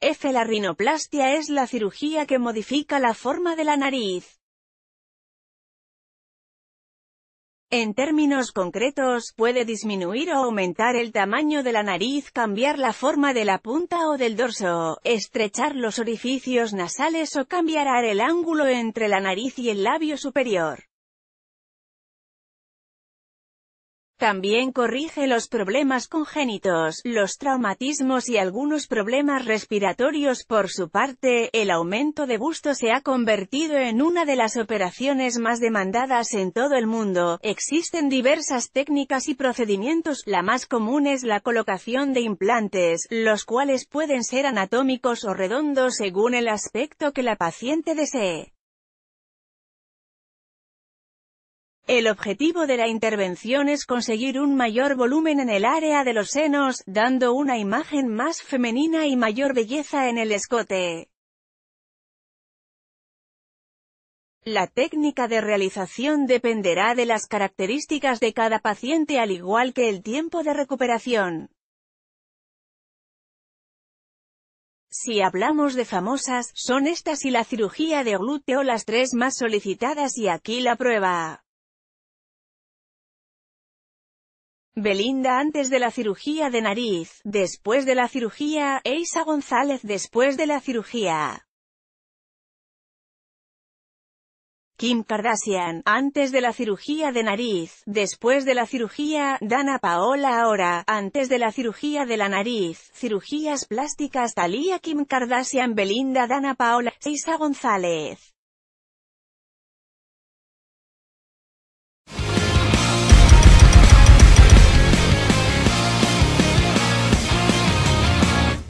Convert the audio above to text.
F. La rinoplastia es la cirugía que modifica la forma de la nariz. En términos concretos, puede disminuir o aumentar el tamaño de la nariz, cambiar la forma de la punta o del dorso, estrechar los orificios nasales o cambiar el ángulo entre la nariz y el labio superior. También corrige los problemas congénitos, los traumatismos y algunos problemas respiratorios. Por su parte, el aumento de busto se ha convertido en una de las operaciones más demandadas en todo el mundo. Existen diversas técnicas y procedimientos, la más común es la colocación de implantes, los cuales pueden ser anatómicos o redondos según el aspecto que la paciente desee. El objetivo de la intervención es conseguir un mayor volumen en el área de los senos, dando una imagen más femenina y mayor belleza en el escote. La técnica de realización dependerá de las características de cada paciente al igual que el tiempo de recuperación. Si hablamos de famosas, son estas y la cirugía de glúteo las tres más solicitadas y aquí la prueba. Belinda antes de la cirugía de nariz, después de la cirugía, Eisa González después de la cirugía. Kim Kardashian, antes de la cirugía de nariz, después de la cirugía, Dana Paola ahora, antes de la cirugía de la nariz, cirugías plásticas Talía Kim Kardashian Belinda Dana Paola, eisa González.